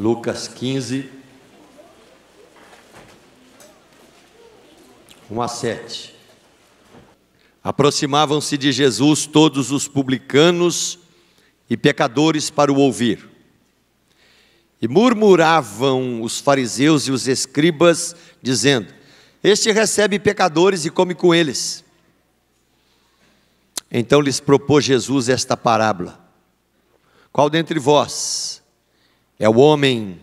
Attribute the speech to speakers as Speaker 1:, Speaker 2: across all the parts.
Speaker 1: Lucas 15, 1 a 7. Aproximavam-se de Jesus todos os publicanos e pecadores para o ouvir. E murmuravam os fariseus e os escribas, dizendo: Este recebe pecadores e come com eles. Então lhes propôs Jesus esta parábola: Qual dentre vós, é o homem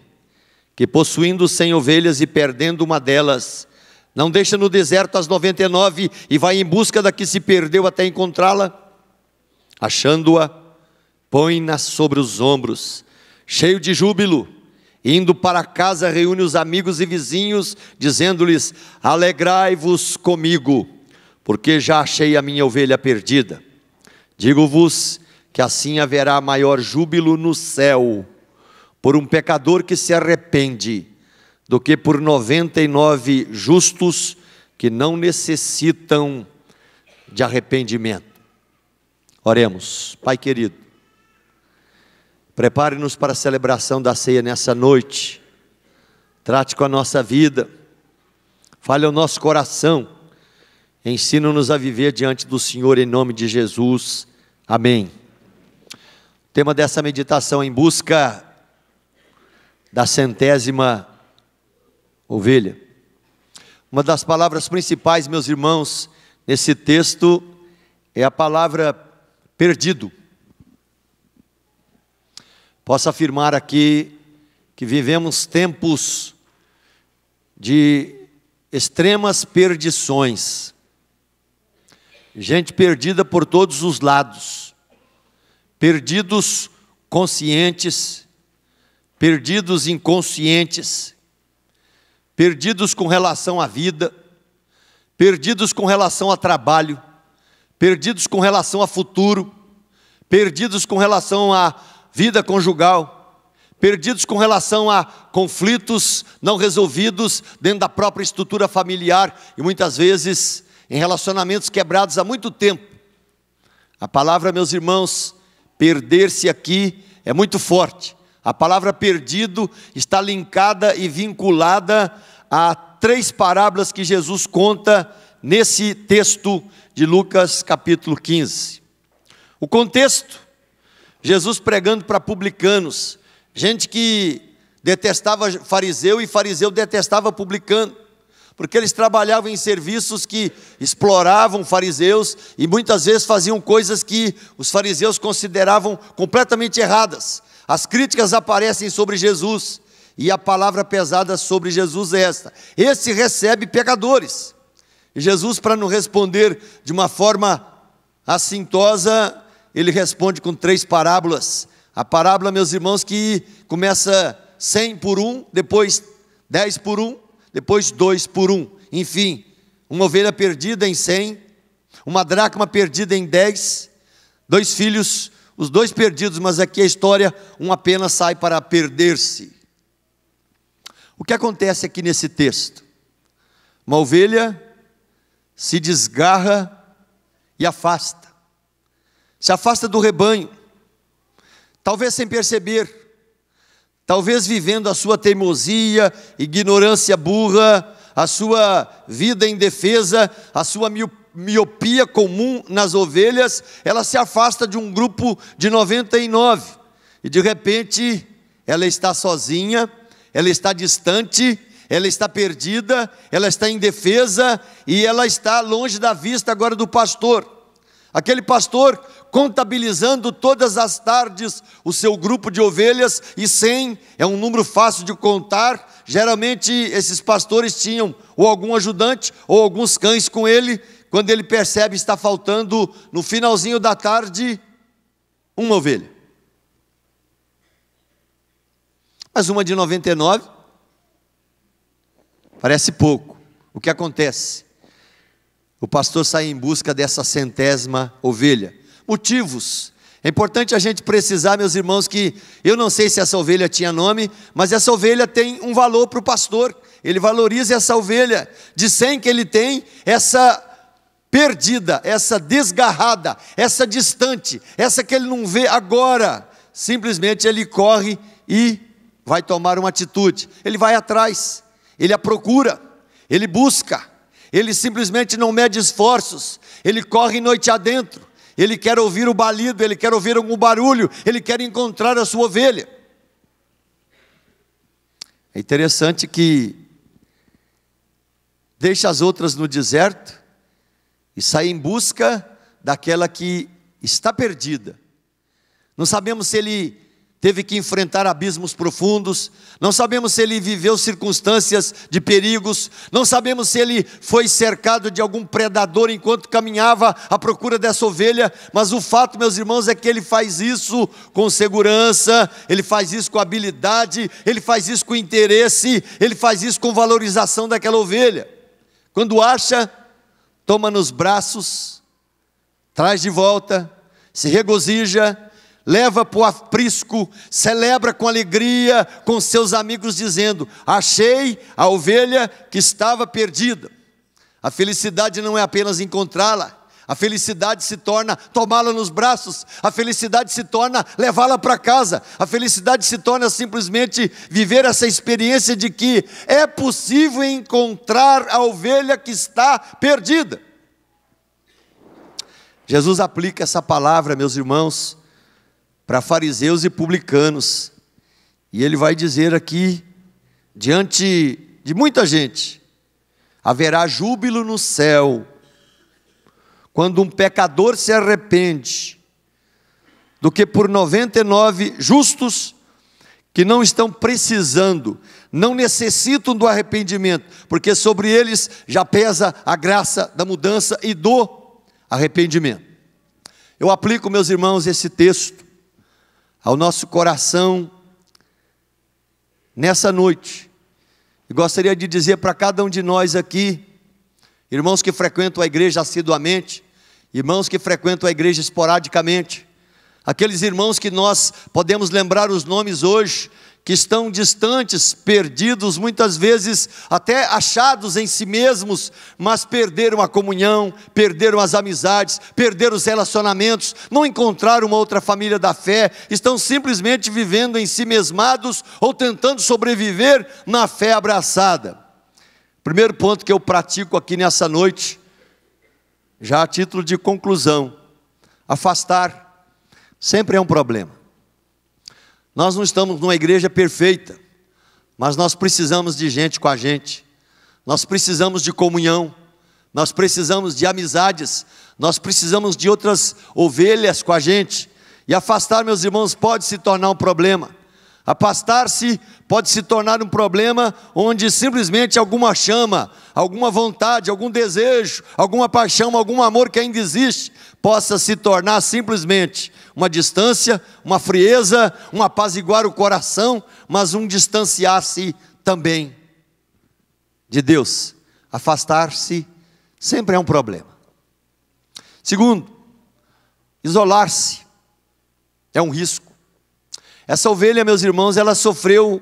Speaker 1: que, possuindo cem ovelhas e perdendo uma delas, não deixa no deserto as noventa e nove e vai em busca da que se perdeu até encontrá-la. Achando-a, põe-na sobre os ombros, cheio de júbilo. Indo para casa, reúne os amigos e vizinhos, dizendo-lhes: Alegrai-vos comigo, porque já achei a minha ovelha perdida. Digo-vos que assim haverá maior júbilo no céu por um pecador que se arrepende do que por 99 justos que não necessitam de arrependimento. Oremos, Pai querido, prepare-nos para a celebração da ceia nessa noite, trate com a nossa vida, fale ao nosso coração, ensina-nos a viver diante do Senhor em nome de Jesus, amém. O tema dessa meditação é em busca da centésima ovelha. Uma das palavras principais, meus irmãos, nesse texto é a palavra perdido. Posso afirmar aqui que vivemos tempos de extremas perdições. Gente perdida por todos os lados. Perdidos conscientes, perdidos inconscientes, perdidos com relação à vida, perdidos com relação a trabalho, perdidos com relação a futuro, perdidos com relação à vida conjugal, perdidos com relação a conflitos não resolvidos dentro da própria estrutura familiar e muitas vezes em relacionamentos quebrados há muito tempo. A palavra, meus irmãos, perder-se aqui é muito forte, a palavra perdido está linkada e vinculada a três parábolas que Jesus conta nesse texto de Lucas capítulo 15. O contexto: Jesus pregando para publicanos, gente que detestava fariseu e fariseu detestava publicano, porque eles trabalhavam em serviços que exploravam fariseus e muitas vezes faziam coisas que os fariseus consideravam completamente erradas. As críticas aparecem sobre Jesus e a palavra pesada sobre Jesus é esta: esse recebe pecadores. E Jesus, para não responder de uma forma assintosa, ele responde com três parábolas. A parábola, meus irmãos, que começa cem por um, depois dez por um, depois dois por um. Enfim, uma ovelha perdida em cem, uma dracma perdida em dez, dois filhos os dois perdidos, mas aqui a história, um apenas sai para perder-se. O que acontece aqui nesse texto? Uma ovelha se desgarra e afasta, se afasta do rebanho, talvez sem perceber, talvez vivendo a sua teimosia, ignorância burra, a sua vida indefesa, a sua miopia miopia comum nas ovelhas, ela se afasta de um grupo de 99 e de repente ela está sozinha, ela está distante, ela está perdida, ela está indefesa e ela está longe da vista agora do pastor. Aquele pastor contabilizando todas as tardes o seu grupo de ovelhas e 100 é um número fácil de contar. Geralmente esses pastores tinham ou algum ajudante ou alguns cães com ele quando ele percebe está faltando no finalzinho da tarde uma ovelha. Mas uma de 99 parece pouco. O que acontece? O pastor sai em busca dessa centésima ovelha. Motivos. É importante a gente precisar, meus irmãos, que eu não sei se essa ovelha tinha nome, mas essa ovelha tem um valor para o pastor. Ele valoriza essa ovelha. De 100 que ele tem, essa perdida, essa desgarrada, essa distante, essa que ele não vê agora. Simplesmente ele corre e vai tomar uma atitude. Ele vai atrás, ele a procura, ele busca, ele simplesmente não mede esforços, ele corre noite adentro, ele quer ouvir o balido, ele quer ouvir algum barulho, ele quer encontrar a sua ovelha. É interessante que deixa as outras no deserto e sair em busca daquela que está perdida. Não sabemos se ele teve que enfrentar abismos profundos, não sabemos se ele viveu circunstâncias de perigos, não sabemos se ele foi cercado de algum predador enquanto caminhava à procura dessa ovelha, mas o fato, meus irmãos, é que ele faz isso com segurança, ele faz isso com habilidade, ele faz isso com interesse, ele faz isso com valorização daquela ovelha. Quando acha toma nos braços, traz de volta, se regozija, leva para o aprisco, celebra com alegria com seus amigos, dizendo: Achei a ovelha que estava perdida. A felicidade não é apenas encontrá-la, a felicidade se torna tomá-la nos braços, a felicidade se torna levá-la para casa, a felicidade se torna simplesmente viver essa experiência de que é possível encontrar a ovelha que está perdida. Jesus aplica essa palavra, meus irmãos, para fariseus e publicanos, e ele vai dizer aqui, diante de muita gente: haverá júbilo no céu quando um pecador se arrepende, do que por 99 justos que não estão precisando, não necessitam do arrependimento, porque sobre eles já pesa a graça da mudança e do arrependimento. Eu aplico, meus irmãos, esse texto ao nosso coração nessa noite. E gostaria de dizer para cada um de nós aqui, irmãos que frequentam a igreja assiduamente, irmãos que frequentam a igreja esporadicamente, aqueles irmãos que nós podemos lembrar os nomes hoje, que estão distantes, perdidos, muitas vezes até achados em si mesmos, mas perderam a comunhão, perderam as amizades, perderam os relacionamentos, não encontraram uma outra família da fé, estão simplesmente vivendo em si mesmados ou tentando sobreviver na fé abraçada. Primeiro ponto que eu pratico aqui nessa noite já a título de conclusão, afastar sempre é um problema. Nós não estamos numa igreja perfeita, mas nós precisamos de gente com a gente, nós precisamos de comunhão, nós precisamos de amizades, nós precisamos de outras ovelhas com a gente. E afastar, meus irmãos, pode se tornar um problema. Afastar-se pode se tornar um problema onde simplesmente alguma chama, alguma vontade, algum desejo, alguma paixão, algum amor que ainda existe, possa se tornar simplesmente uma distância, uma frieza, um apaziguar o coração, mas um distanciar-se também de Deus. Afastar-se sempre é um problema. Segundo, isolar-se é um risco. Essa ovelha, meus irmãos, ela sofreu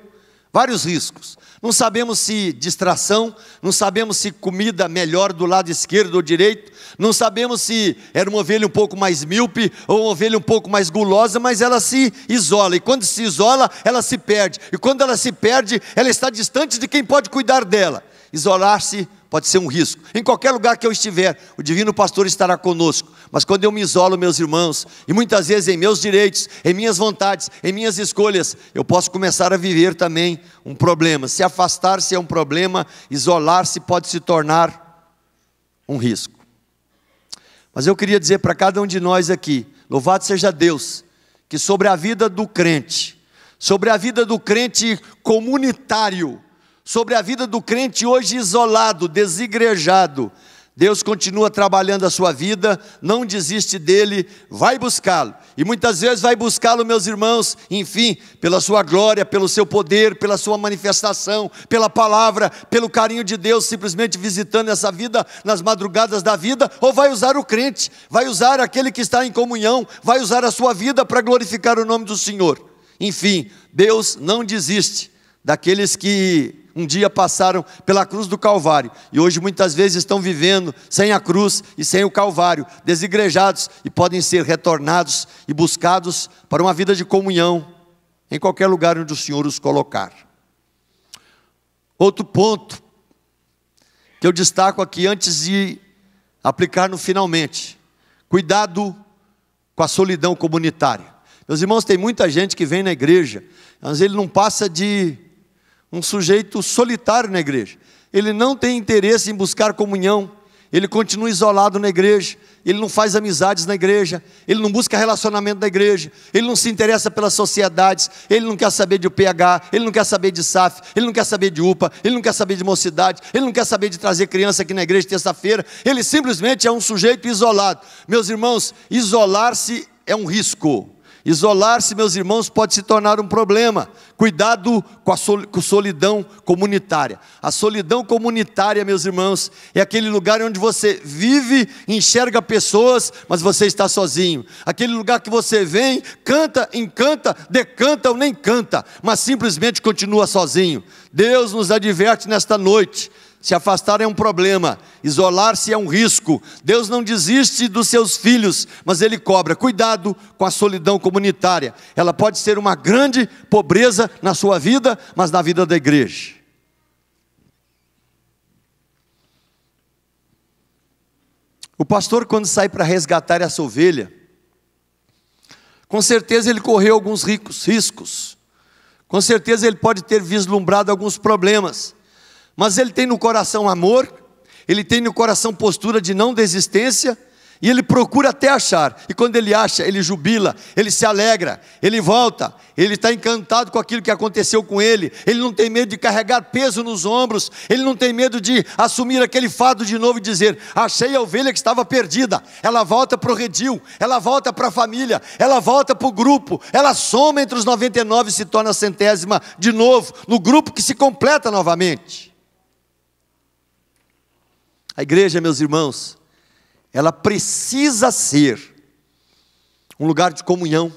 Speaker 1: vários riscos. Não sabemos se distração, não sabemos se comida melhor do lado esquerdo ou direito, não sabemos se era uma ovelha um pouco mais míope ou uma ovelha um pouco mais gulosa, mas ela se isola. E quando se isola, ela se perde. E quando ela se perde, ela está distante de quem pode cuidar dela. Isolar-se pode ser um risco. Em qualquer lugar que eu estiver, o divino pastor estará conosco. Mas quando eu me isolo, meus irmãos, e muitas vezes em meus direitos, em minhas vontades, em minhas escolhas, eu posso começar a viver também um problema. Se afastar-se é um problema, isolar-se pode se tornar um risco. Mas eu queria dizer para cada um de nós aqui: louvado seja Deus, que sobre a vida do crente, sobre a vida do crente comunitário, sobre a vida do crente hoje isolado, desigrejado. Deus continua trabalhando a sua vida, não desiste dele, vai buscá-lo. E muitas vezes vai buscá-lo, meus irmãos, enfim, pela sua glória, pelo seu poder, pela sua manifestação, pela palavra, pelo carinho de Deus, simplesmente visitando essa vida nas madrugadas da vida, ou vai usar o crente, vai usar aquele que está em comunhão, vai usar a sua vida para glorificar o nome do Senhor. Enfim, Deus não desiste daqueles que um dia passaram pela cruz do Calvário e hoje muitas vezes estão vivendo sem a cruz e sem o Calvário, desigrejados e podem ser retornados e buscados para uma vida de comunhão em qualquer lugar onde o Senhor os colocar. Outro ponto que eu destaco aqui antes de aplicar no finalmente: cuidado com a solidão comunitária. Meus irmãos, tem muita gente que vem na igreja, mas ele não passa de um sujeito solitário na igreja. Ele não tem interesse em buscar comunhão, ele continua isolado na igreja, ele não faz amizades na igreja, ele não busca relacionamento na igreja, ele não se interessa pelas sociedades, ele não quer saber de PH, ele não quer saber de SAF, ele não quer saber de UPA, ele não quer saber de mocidade, ele não quer saber de trazer criança aqui na igreja terça-feira, ele simplesmente é um sujeito isolado. Meus irmãos, isolar-se é um risco. Isolar-se, meus irmãos, pode se tornar um problema. Cuidado com a sol, com solidão comunitária. A solidão comunitária, meus irmãos, é aquele lugar onde você vive, enxerga pessoas, mas você está sozinho. Aquele lugar que você vem, canta, encanta, decanta ou nem canta, mas simplesmente continua sozinho. Deus nos adverte nesta noite se afastar é um problema, isolar-se é um risco. Deus não desiste dos seus filhos, mas Ele cobra. Cuidado com a solidão comunitária. Ela pode ser uma grande pobreza na sua vida, mas na vida da igreja. O pastor, quando sai para resgatar essa ovelha, com certeza ele correu alguns ricos riscos. Com certeza ele pode ter vislumbrado alguns problemas mas ele tem no coração amor, ele tem no coração postura de não desistência, e ele procura até achar, e quando ele acha, ele jubila, ele se alegra, ele volta, ele está encantado com aquilo que aconteceu com ele, ele não tem medo de carregar peso nos ombros, ele não tem medo de assumir aquele fado de novo e dizer: Achei a ovelha que estava perdida, ela volta para o redil, ela volta para a família, ela volta para o grupo, ela soma entre os 99 e se torna centésima de novo, no grupo que se completa novamente. A igreja, meus irmãos, ela precisa ser um lugar de comunhão.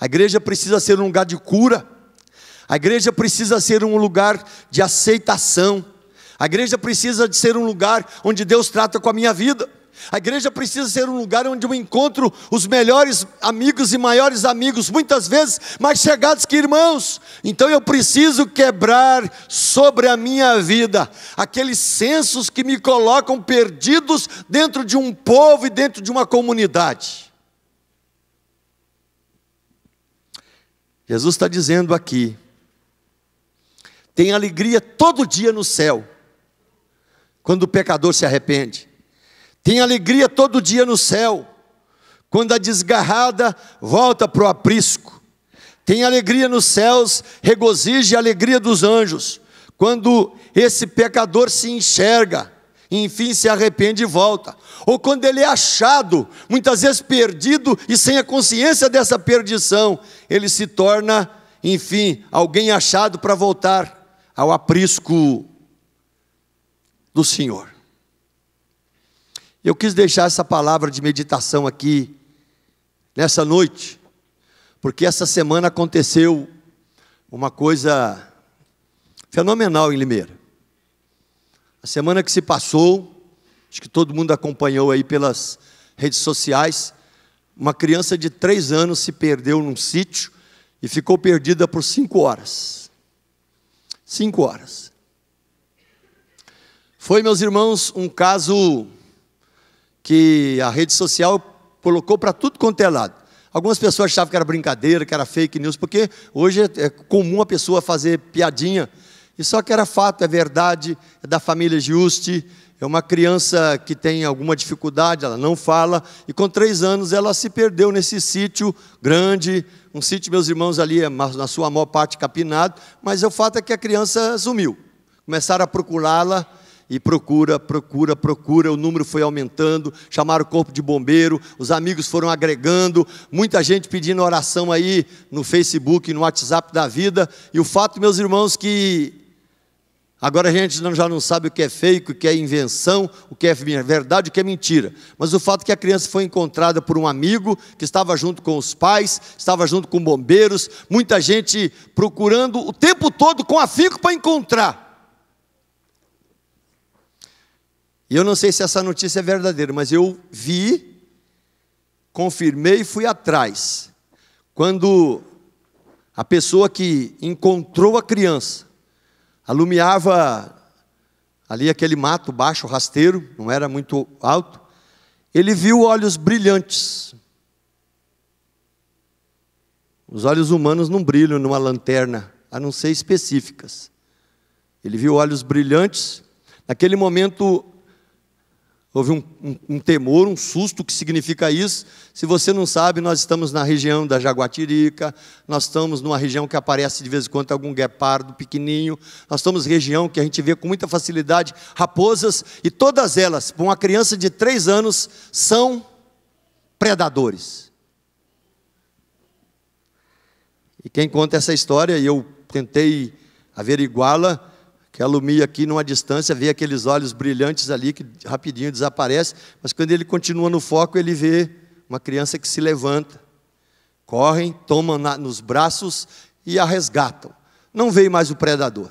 Speaker 1: A igreja precisa ser um lugar de cura. A igreja precisa ser um lugar de aceitação. A igreja precisa de ser um lugar onde Deus trata com a minha vida. A igreja precisa ser um lugar onde eu encontro os melhores amigos e maiores amigos, muitas vezes mais chegados que irmãos. Então eu preciso quebrar sobre a minha vida aqueles sensos que me colocam perdidos dentro de um povo e dentro de uma comunidade. Jesus está dizendo aqui: tem alegria todo dia no céu, quando o pecador se arrepende. Tem alegria todo dia no céu, quando a desgarrada volta para o aprisco. Tem alegria nos céus, regozija a alegria dos anjos, quando esse pecador se enxerga, e enfim se arrepende e volta. Ou quando ele é achado, muitas vezes perdido e sem a consciência dessa perdição, ele se torna, enfim, alguém achado para voltar ao aprisco do Senhor. Eu quis deixar essa palavra de meditação aqui nessa noite, porque essa semana aconteceu uma coisa fenomenal em Limeira. A semana que se passou, acho que todo mundo acompanhou aí pelas redes sociais, uma criança de três anos se perdeu num sítio e ficou perdida por cinco horas. Cinco horas. Foi, meus irmãos, um caso que a rede social colocou para tudo quanto é lado. Algumas pessoas achavam que era brincadeira, que era fake news, porque hoje é, é comum a pessoa fazer piadinha. E só que era fato, é verdade, é da família Giusti, é uma criança que tem alguma dificuldade, ela não fala, e com três anos ela se perdeu nesse sítio grande, um sítio, meus irmãos, ali é na sua maior parte capinado, mas o fato é que a criança sumiu. Começaram a procurá-la, e procura, procura, procura. O número foi aumentando, chamaram o corpo de bombeiro, os amigos foram agregando, muita gente pedindo oração aí no Facebook, no WhatsApp da vida. E o fato, meus irmãos, que agora a gente já não sabe o que é fake, o que é invenção, o que é verdade, o que é mentira. Mas o fato é que a criança foi encontrada por um amigo que estava junto com os pais, estava junto com bombeiros, muita gente procurando o tempo todo com afinco para encontrar. E eu não sei se essa notícia é verdadeira, mas eu vi, confirmei e fui atrás. Quando a pessoa que encontrou a criança alumiava ali aquele mato baixo, rasteiro, não era muito alto, ele viu olhos brilhantes. Os olhos humanos não brilham numa lanterna, a não ser específicas. Ele viu olhos brilhantes. Naquele momento, Houve um, um, um, temor, um susto, o que significa isso? Se você não sabe, nós estamos na região da Jaguatirica, nós estamos numa região que aparece de vez em quando algum guepardo pequenininho, nós estamos região que a gente vê com muita facilidade raposas, e todas elas, para uma criança de três anos, são predadores. E quem conta essa história, e eu tentei averiguá-la, que alumia aqui numa distância, vê aqueles olhos brilhantes ali que rapidinho desaparece, mas quando ele continua no foco, ele vê uma criança que se levanta. Correm, tomam na, nos braços e a resgatam. Não veio mais o predador.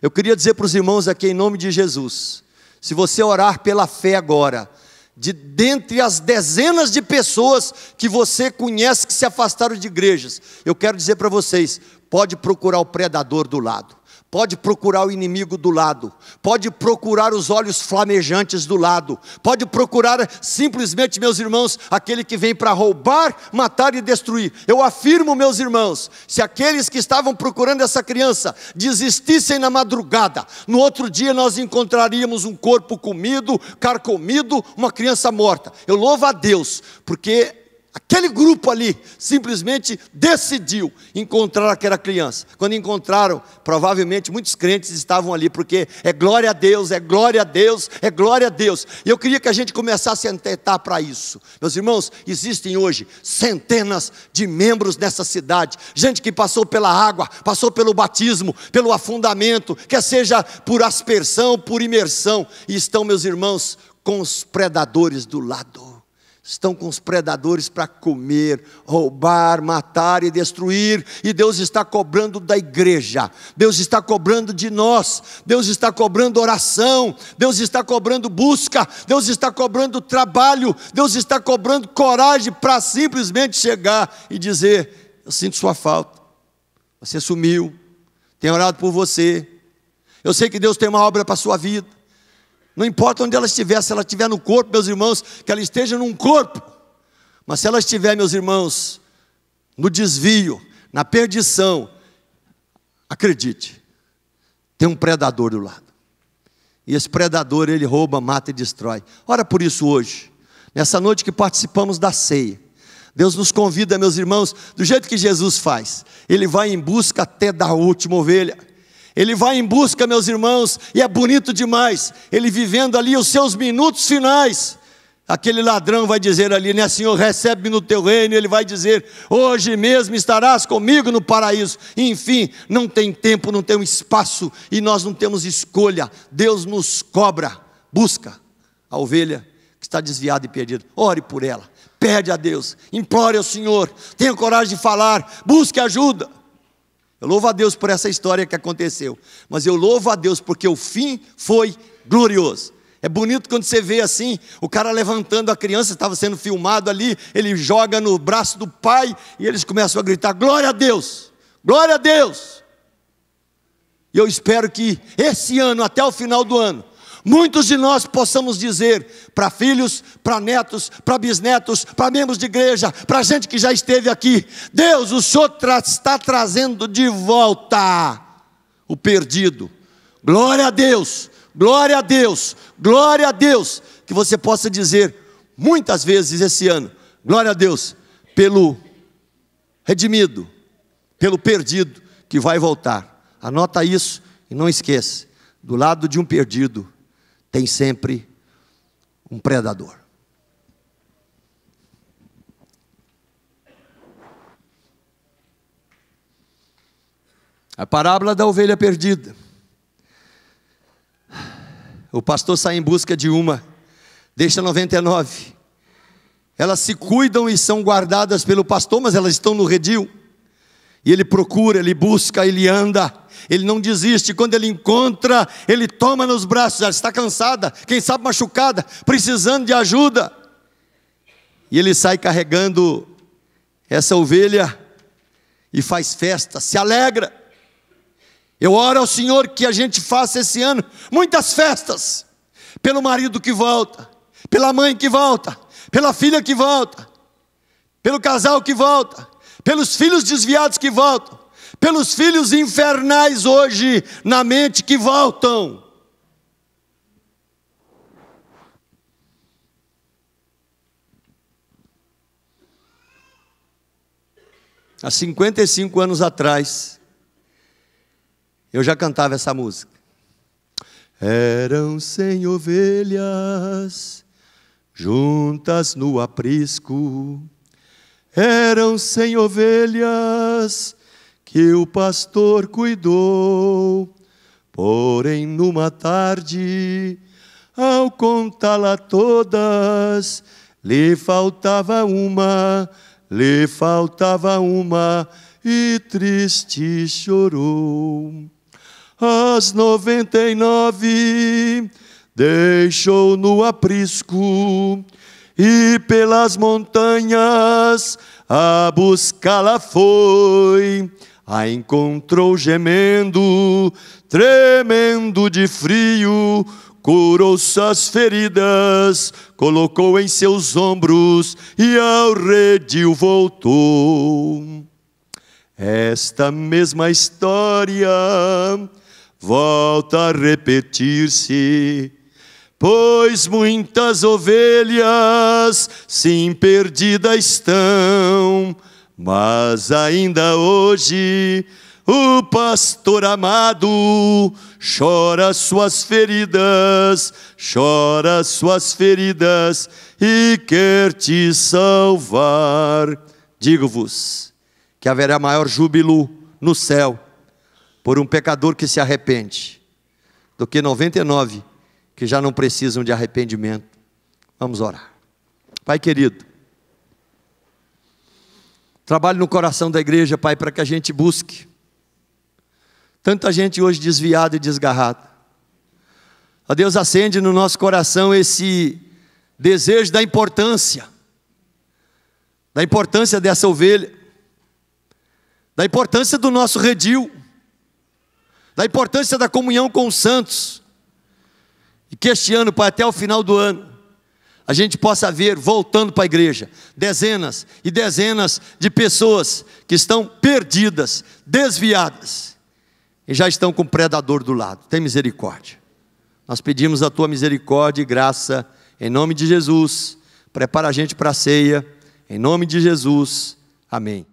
Speaker 1: Eu queria dizer para os irmãos aqui em nome de Jesus, se você orar pela fé agora, de dentre as dezenas de pessoas que você conhece que se afastaram de igrejas, eu quero dizer para vocês, pode procurar o predador do lado. Pode procurar o inimigo do lado, pode procurar os olhos flamejantes do lado, pode procurar simplesmente, meus irmãos, aquele que vem para roubar, matar e destruir. Eu afirmo, meus irmãos, se aqueles que estavam procurando essa criança desistissem na madrugada, no outro dia nós encontraríamos um corpo comido, carcomido, uma criança morta. Eu louvo a Deus, porque Aquele grupo ali simplesmente decidiu encontrar aquela criança. Quando encontraram, provavelmente muitos crentes estavam ali, porque é glória a Deus, é glória a Deus, é glória a Deus. E eu queria que a gente começasse a tentar para isso. Meus irmãos, existem hoje centenas de membros nessa cidade, gente que passou pela água, passou pelo batismo, pelo afundamento, quer seja por aspersão, por imersão, e estão, meus irmãos, com os predadores do lado estão com os predadores para comer, roubar, matar e destruir, e Deus está cobrando da igreja, Deus está cobrando de nós, Deus está cobrando oração, Deus está cobrando busca, Deus está cobrando trabalho, Deus está cobrando coragem para simplesmente chegar e dizer: Eu sinto sua falta, você sumiu, tenho orado por você, eu sei que Deus tem uma obra para a sua vida. Não importa onde ela estiver, se ela estiver no corpo, meus irmãos, que ela esteja num corpo. Mas se ela estiver, meus irmãos, no desvio, na perdição, acredite, tem um predador do lado. E esse predador, ele rouba, mata e destrói. Ora por isso hoje, nessa noite que participamos da ceia. Deus nos convida, meus irmãos, do jeito que Jesus faz. Ele vai em busca até da última ovelha. Ele vai em busca, meus irmãos, e é bonito demais. Ele vivendo ali os seus minutos finais. Aquele ladrão vai dizer ali, né, Senhor, recebe-me no teu reino. Ele vai dizer, hoje mesmo estarás comigo no paraíso. Enfim, não tem tempo, não tem um espaço e nós não temos escolha. Deus nos cobra. Busca a ovelha que está desviada e perdida. Ore por ela. Pede a Deus. Implore ao Senhor. Tenha coragem de falar. Busque ajuda. Eu louvo a Deus por essa história que aconteceu, mas eu louvo a Deus porque o fim foi glorioso. É bonito quando você vê assim, o cara levantando a criança, estava sendo filmado ali, ele joga no braço do pai e eles começam a gritar: Glória a Deus! Glória a Deus! E eu espero que esse ano, até o final do ano, Muitos de nós possamos dizer para filhos, para netos, para bisnetos, para membros de igreja, para gente que já esteve aqui: Deus, o Senhor tra está trazendo de volta o perdido. Glória a Deus, glória a Deus, glória a Deus. Que você possa dizer muitas vezes esse ano: glória a Deus, pelo redimido, pelo perdido que vai voltar. Anota isso e não esquece: do lado de um perdido tem sempre um predador. A parábola da ovelha perdida. O pastor sai em busca de uma, deixa 99. Elas se cuidam e são guardadas pelo pastor, mas elas estão no redil. E ele procura, ele busca, ele anda, ele não desiste. Quando ele encontra, ele toma nos braços. Ela ah, está cansada, quem sabe machucada, precisando de ajuda. E ele sai carregando essa ovelha e faz festa, se alegra. Eu oro ao Senhor que a gente faça esse ano muitas festas, pelo marido que volta, pela mãe que volta, pela filha que volta, pelo casal que volta, pelos filhos desviados que voltam, pelos filhos infernais hoje na mente que voltam. Há 55 anos atrás, eu já
Speaker 2: cantava essa música. Eram sem ovelhas, juntas no aprisco, eram sem ovelhas que o pastor cuidou. Porém, numa tarde, ao contá-la todas, lhe faltava uma, lhe faltava uma, e triste chorou. As noventa e nove deixou no aprisco e pelas montanhas a buscá-la foi. A encontrou gemendo, tremendo de frio, curou suas feridas, colocou em seus ombros e ao redil voltou. Esta mesma história volta a repetir-se pois muitas ovelhas sim perdidas estão, mas ainda hoje o pastor amado chora suas feridas, chora suas feridas e quer te salvar. Digo-vos que haverá maior júbilo no céu por um pecador que
Speaker 1: se arrepende do que 99 que já não precisam de arrependimento. Vamos orar. Pai querido, trabalhe no coração da igreja, Pai, para que a gente busque. Tanta gente hoje desviada e desgarrada. A Deus acende no nosso coração esse desejo da importância, da importância dessa ovelha, da importância do nosso redil, da importância da comunhão com os santos e que este ano, para até o final do ano, a gente possa ver voltando para a igreja dezenas e dezenas de pessoas que estão perdidas, desviadas e já estão com o predador do lado. Tem misericórdia. Nós pedimos a tua misericórdia e graça em nome de Jesus. Prepara a gente para a ceia em nome de Jesus. Amém.